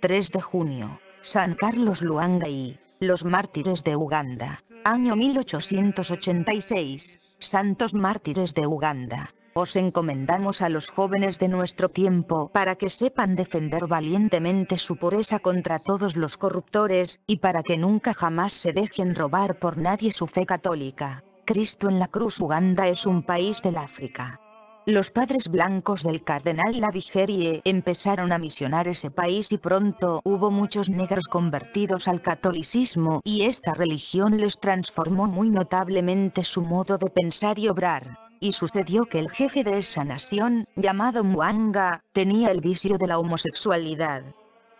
3 de junio, San Carlos Luanga y los mártires de Uganda, año 1886, Santos Mártires de Uganda. Os encomendamos a los jóvenes de nuestro tiempo para que sepan defender valientemente su pureza contra todos los corruptores, y para que nunca jamás se dejen robar por nadie su fe católica. Cristo en la Cruz Uganda es un país del África. Los padres blancos del cardenal Ladigerie empezaron a misionar ese país y pronto hubo muchos negros convertidos al catolicismo y esta religión les transformó muy notablemente su modo de pensar y obrar y sucedió que el jefe de esa nación, llamado Muanga, tenía el vicio de la homosexualidad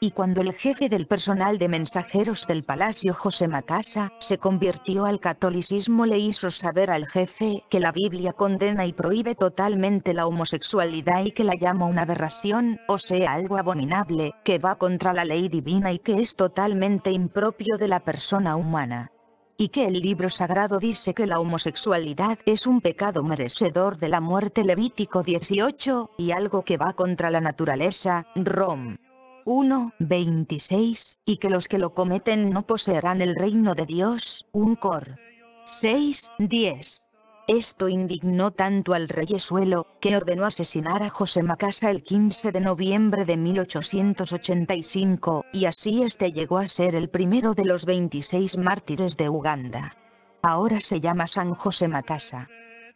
y cuando el jefe del personal de mensajeros del palacio José Macasa se convirtió al catolicismo le hizo saber al jefe que la Biblia condena y prohíbe totalmente la homosexualidad y que la llama una aberración, o sea algo abominable, que va contra la ley divina y que es totalmente impropio de la persona humana y que el libro sagrado dice que la homosexualidad es un pecado merecedor de la muerte Levítico 18, y algo que va contra la naturaleza, Rom 1, 26, y que los que lo cometen no poseerán el reino de Dios, un cor. 6, 10. Esto indignó tanto al rey Esuelo, que ordenó asesinar a José Macasa el 15 de noviembre de 1885, y así este llegó a ser el primero de los 26 mártires de Uganda. Ahora se llama San José Macasa.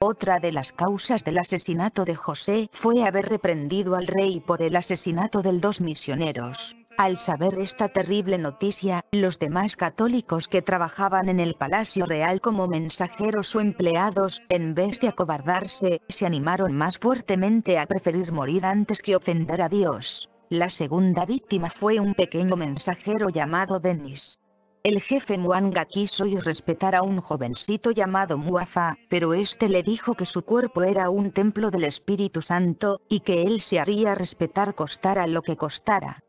Otra de las causas del asesinato de José fue haber reprendido al rey por el asesinato de dos misioneros. Al saber esta terrible noticia, los demás católicos que trabajaban en el Palacio Real como mensajeros o empleados, en vez de acobardarse, se animaron más fuertemente a preferir morir antes que ofender a Dios. La segunda víctima fue un pequeño mensajero llamado Denis, el jefe Muanga quiso ir respetar a un jovencito llamado Muafa, pero este le dijo que su cuerpo era un templo del Espíritu Santo, y que él se haría respetar costara lo que costara.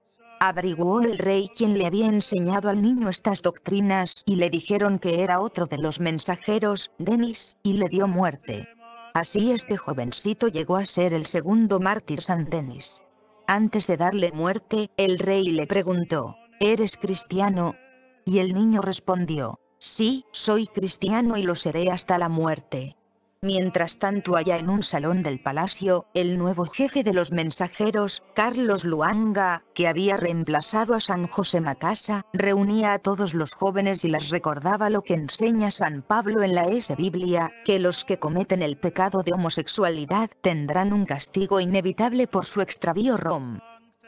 Averiguó el rey quien le había enseñado al niño estas doctrinas y le dijeron que era otro de los mensajeros, Denis, y le dio muerte. Así este jovencito llegó a ser el segundo mártir San Denis. Antes de darle muerte, el rey le preguntó, ¿eres cristiano? Y el niño respondió, sí, soy cristiano y lo seré hasta la muerte. Mientras tanto allá en un salón del palacio, el nuevo jefe de los mensajeros, Carlos Luanga, que había reemplazado a San José Macasa, reunía a todos los jóvenes y les recordaba lo que enseña San Pablo en la S Biblia, que los que cometen el pecado de homosexualidad tendrán un castigo inevitable por su extravío rom.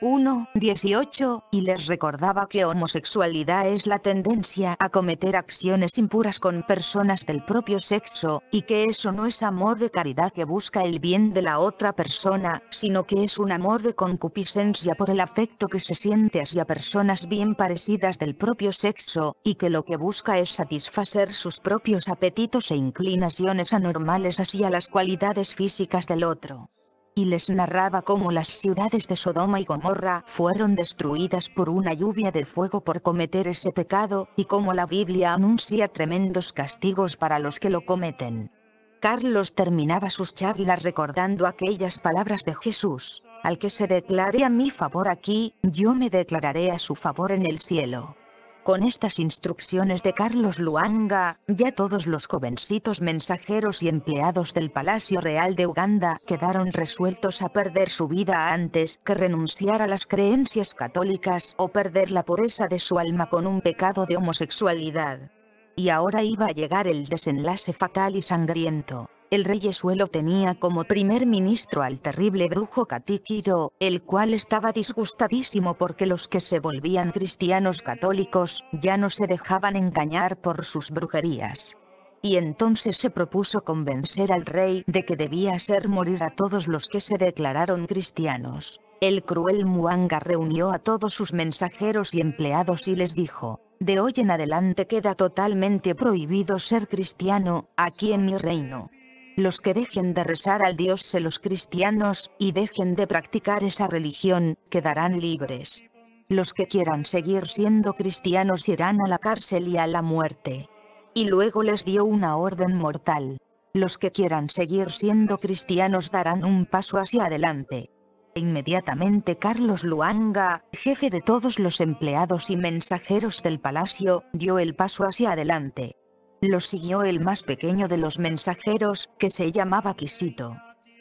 1, 18, y les recordaba que homosexualidad es la tendencia a cometer acciones impuras con personas del propio sexo, y que eso no es amor de caridad que busca el bien de la otra persona, sino que es un amor de concupiscencia por el afecto que se siente hacia personas bien parecidas del propio sexo, y que lo que busca es satisfacer sus propios apetitos e inclinaciones anormales hacia las cualidades físicas del otro y les narraba cómo las ciudades de Sodoma y Gomorra fueron destruidas por una lluvia de fuego por cometer ese pecado, y cómo la Biblia anuncia tremendos castigos para los que lo cometen. Carlos terminaba sus charlas recordando aquellas palabras de Jesús, al que se declare a mi favor aquí, yo me declararé a su favor en el cielo. Con estas instrucciones de Carlos Luanga, ya todos los jovencitos mensajeros y empleados del Palacio Real de Uganda quedaron resueltos a perder su vida antes que renunciar a las creencias católicas o perder la pureza de su alma con un pecado de homosexualidad. Y ahora iba a llegar el desenlace fatal y sangriento. El rey reyesuelo tenía como primer ministro al terrible brujo Katikiro, el cual estaba disgustadísimo porque los que se volvían cristianos católicos, ya no se dejaban engañar por sus brujerías y entonces se propuso convencer al rey de que debía ser morir a todos los que se declararon cristianos. El cruel Muanga reunió a todos sus mensajeros y empleados y les dijo, de hoy en adelante queda totalmente prohibido ser cristiano, aquí en mi reino. Los que dejen de rezar al Dios se los cristianos, y dejen de practicar esa religión, quedarán libres. Los que quieran seguir siendo cristianos irán a la cárcel y a la muerte. Y luego les dio una orden mortal. Los que quieran seguir siendo cristianos darán un paso hacia adelante. E inmediatamente Carlos Luanga, jefe de todos los empleados y mensajeros del palacio, dio el paso hacia adelante lo siguió el más pequeño de los mensajeros, que se llamaba Quisito.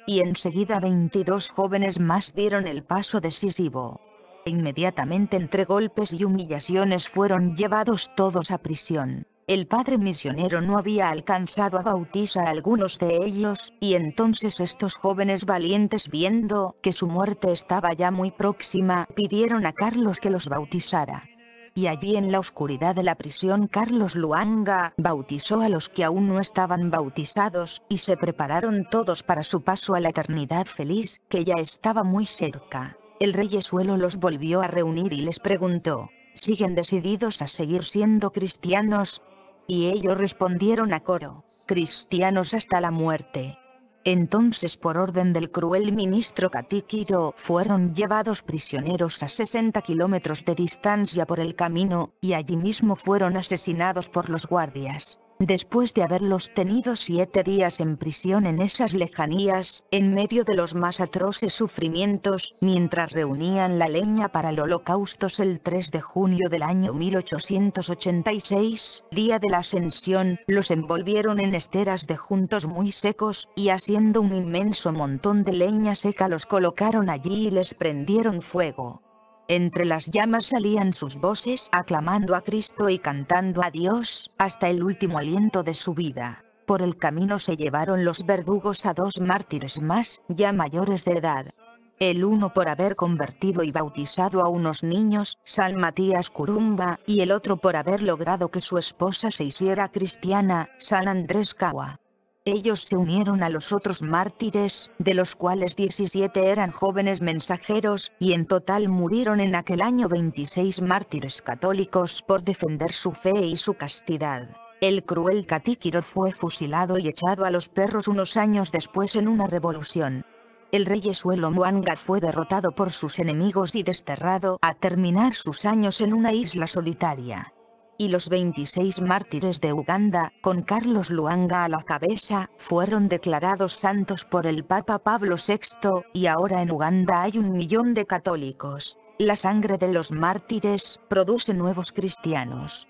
Y enseguida 22 jóvenes más dieron el paso decisivo. Inmediatamente entre golpes y humillaciones fueron llevados todos a prisión. El padre misionero no había alcanzado a bautizar a algunos de ellos, y entonces estos jóvenes valientes viendo que su muerte estaba ya muy próxima, pidieron a Carlos que los bautizara y allí en la oscuridad de la prisión Carlos Luanga bautizó a los que aún no estaban bautizados, y se prepararon todos para su paso a la eternidad feliz, que ya estaba muy cerca. El reyesuelo los volvió a reunir y les preguntó, ¿siguen decididos a seguir siendo cristianos? Y ellos respondieron a coro, cristianos hasta la muerte. Entonces por orden del cruel ministro Katikiro, fueron llevados prisioneros a 60 kilómetros de distancia por el camino, y allí mismo fueron asesinados por los guardias después de haberlos tenido siete días en prisión en esas lejanías, en medio de los más atroces sufrimientos, mientras reunían la leña para el holocausto el 3 de junio del año 1886, día de la ascensión, los envolvieron en esteras de juntos muy secos, y haciendo un inmenso montón de leña seca los colocaron allí y les prendieron fuego. Entre las llamas salían sus voces aclamando a Cristo y cantando a Dios, hasta el último aliento de su vida. Por el camino se llevaron los verdugos a dos mártires más, ya mayores de edad. El uno por haber convertido y bautizado a unos niños, San Matías Curumba, y el otro por haber logrado que su esposa se hiciera cristiana, San Andrés Cagua. Ellos se unieron a los otros mártires, de los cuales 17 eran jóvenes mensajeros, y en total murieron en aquel año 26 mártires católicos por defender su fe y su castidad. El cruel Katikiro fue fusilado y echado a los perros unos años después en una revolución. El rey Esuelo Muanga fue derrotado por sus enemigos y desterrado a terminar sus años en una isla solitaria y los 26 mártires de Uganda, con Carlos Luanga a la cabeza, fueron declarados santos por el Papa Pablo VI, y ahora en Uganda hay un millón de católicos. La sangre de los mártires produce nuevos cristianos.